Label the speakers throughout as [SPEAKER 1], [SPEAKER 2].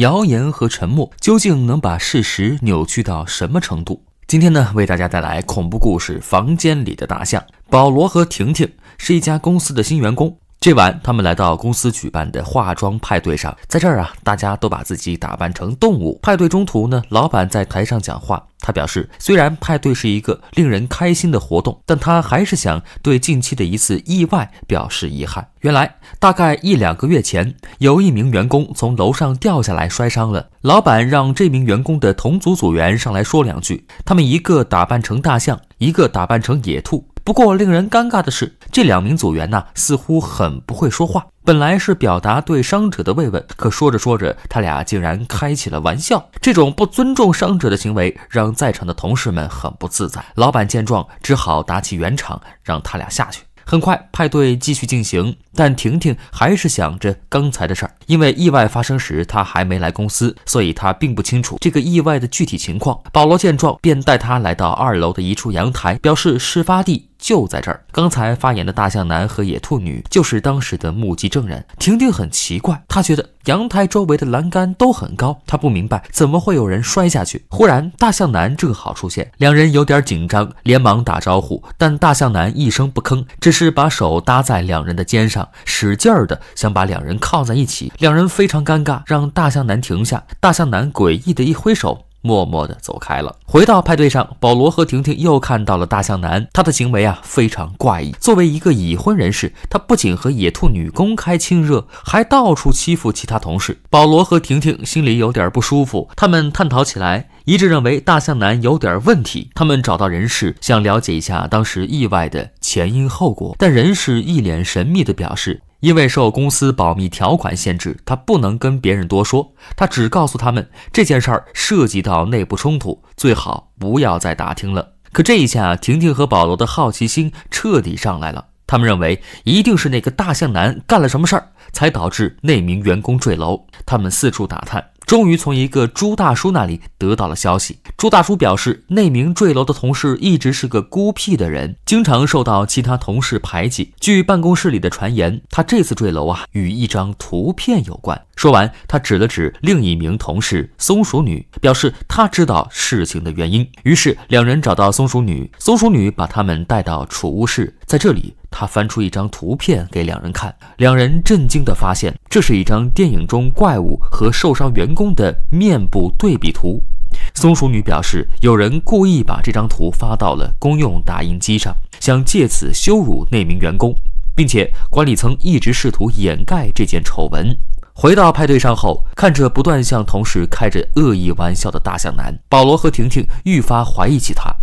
[SPEAKER 1] 谣言和沉默究竟能把事实扭曲到什么程度？今天呢，为大家带来恐怖故事《房间里的大象》。保罗和婷婷是一家公司的新员工。这晚，他们来到公司举办的化妆派对上。在这儿啊，大家都把自己打扮成动物。派对中途呢，老板在台上讲话，他表示，虽然派对是一个令人开心的活动，但他还是想对近期的一次意外表示遗憾。原来，大概一两个月前，有一名员工从楼上掉下来摔伤了。老板让这名员工的同组组员上来说两句。他们一个打扮成大象，一个打扮成野兔。不过，令人尴尬的是，这两名组员呢似乎很不会说话。本来是表达对伤者的慰问，可说着说着，他俩竟然开起了玩笑。这种不尊重伤者的行为，让在场的同事们很不自在。老板见状，只好打起圆场，让他俩下去。很快，派对继续进行，但婷婷还是想着刚才的事儿。因为意外发生时她还没来公司，所以她并不清楚这个意外的具体情况。保罗见状，便带她来到二楼的一处阳台，表示事发地。就在这儿，刚才发言的大象男和野兔女就是当时的目击证人。婷婷很奇怪，她觉得阳台周围的栏杆都很高，她不明白怎么会有人摔下去。忽然，大象男正好出现，两人有点紧张，连忙打招呼，但大象男一声不吭，只是把手搭在两人的肩上，使劲儿的想把两人靠在一起。两人非常尴尬，让大象男停下。大象男诡异的一挥手。默默地走开了。回到派对上，保罗和婷婷又看到了大象男，他的行为啊非常怪异。作为一个已婚人士，他不仅和野兔女公开亲热，还到处欺负其他同事。保罗和婷婷心里有点不舒服，他们探讨起来，一致认为大象男有点问题。他们找到人事，想了解一下当时意外的前因后果，但人事一脸神秘地表示。因为受公司保密条款限制，他不能跟别人多说。他只告诉他们，这件事儿涉及到内部冲突，最好不要再打听了。可这一下，婷婷和保罗的好奇心彻底上来了。他们认为，一定是那个大象男干了什么事儿，才导致那名员工坠楼。他们四处打探。终于从一个朱大叔那里得到了消息。朱大叔表示，那名坠楼的同事一直是个孤僻的人，经常受到其他同事排挤。据办公室里的传言，他这次坠楼啊，与一张图片有关。说完，他指了指另一名同事松鼠女，表示他知道事情的原因。于是两人找到松鼠女，松鼠女把他们带到储物室，在这里，她翻出一张图片给两人看。两人震惊地发现，这是一张电影中怪物和受伤员工的面部对比图。松鼠女表示，有人故意把这张图发到了公用打印机上，想借此羞辱那名员工，并且管理层一直试图掩盖这件丑闻。回到派对上后，看着不断向同事开着恶意玩笑的大象男保罗和婷婷愈发怀疑起他。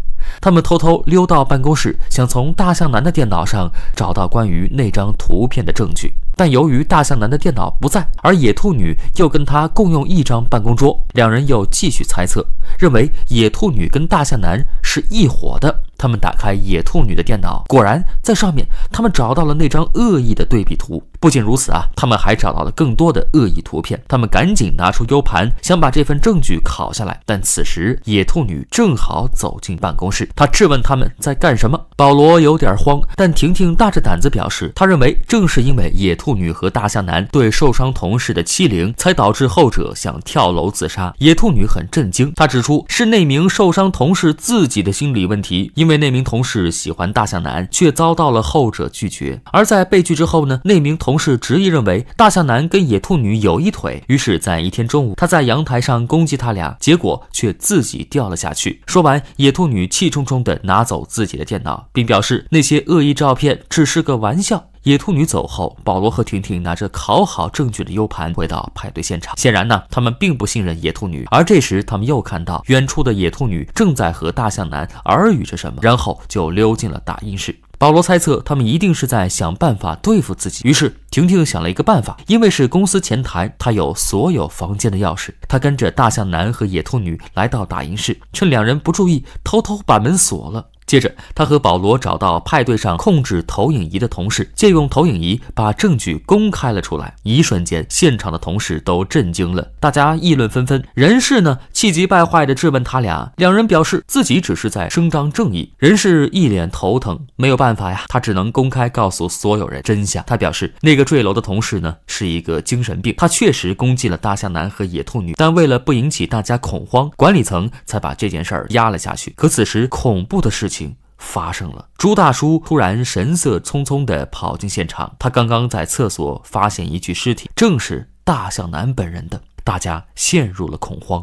[SPEAKER 1] 他们偷偷溜到办公室，想从大象男的电脑上找到关于那张图片的证据。但由于大象男的电脑不在，而野兔女又跟他共用一张办公桌，两人又继续猜测，认为野兔女跟大象男是一伙的。他们打开野兔女的电脑，果然在上面，他们找到了那张恶意的对比图。不仅如此啊，他们还找到了更多的恶意图片。他们赶紧拿出 U 盘，想把这份证据拷下来。但此时，野兔女正好走进办公室，她质问他们在干什么。保罗有点慌，但婷婷大着胆子表示，他认为正是因为野兔女和大象男对受伤同事的欺凌，才导致后者想跳楼自杀。野兔女很震惊，她指出是那名受伤同事自己的心理问题，因。因为那名同事喜欢大象男，却遭到了后者拒绝。而在被拒之后呢？那名同事执意认为大象男跟野兔女有一腿，于是，在一天中午，他在阳台上攻击他俩，结果却自己掉了下去。说完，野兔女气冲冲的拿走自己的电脑，并表示那些恶意照片只是个玩笑。野兔女走后，保罗和婷婷拿着考好证据的 U 盘回到派对现场。显然呢，他们并不信任野兔女。而这时，他们又看到远处的野兔女正在和大象男耳语着什么，然后就溜进了打印室。保罗猜测他们一定是在想办法对付自己。于是，婷婷想了一个办法，因为是公司前台，她有所有房间的钥匙。她跟着大象男和野兔女来到打印室，趁两人不注意，偷偷把门锁了。接着，他和保罗找到派对上控制投影仪的同事，借用投影仪把证据公开了出来。一瞬间，现场的同事都震惊了，大家议论纷纷。人事呢，气急败坏地质问他俩，两人表示自己只是在声张正义。人事一脸头疼，没有办法呀，他只能公开告诉所有人真相。他表示，那个坠楼的同事呢，是一个精神病，他确实攻击了大象男和野兔女，但为了不引起大家恐慌，管理层才把这件事儿压了下去。可此时，恐怖的事情。发生了，朱大叔突然神色匆匆地跑进现场，他刚刚在厕所发现一具尸体，正是大象男本人的，大家陷入了恐慌。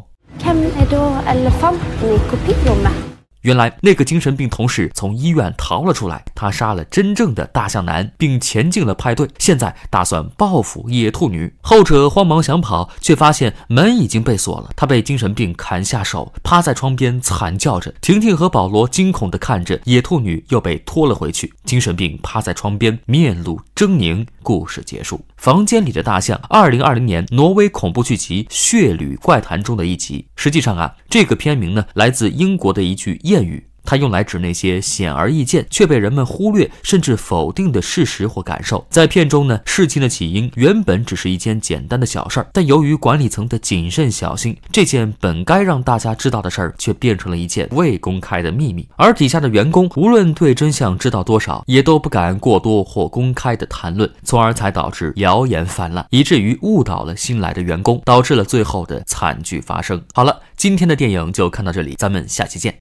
[SPEAKER 1] 原来那个精神病同事从医院逃了出来，他杀了真正的大象男，并潜进了派对，现在打算报复野兔女。后者慌忙想跑，却发现门已经被锁了。他被精神病砍下手，趴在窗边惨叫着。婷婷和保罗惊恐地看着野兔女又被拖了回去。精神病趴在窗边，面露狰狞。故事结束。房间里的大象，2020年挪威恐怖剧集《血旅怪谈》中的一集。实际上啊，这个片名呢，来自英国的一句英。谚语，它用来指那些显而易见却被人们忽略甚至否定的事实或感受。在片中呢，事情的起因原本只是一件简单的小事儿，但由于管理层的谨慎小心，这件本该让大家知道的事儿却变成了一件未公开的秘密。而底下的员工无论对真相知道多少，也都不敢过多或公开的谈论，从而才导致谣言泛滥，以至于误导了新来的员工，导致了最后的惨剧发生。好了，今天的电影就看到这里，咱们下期见。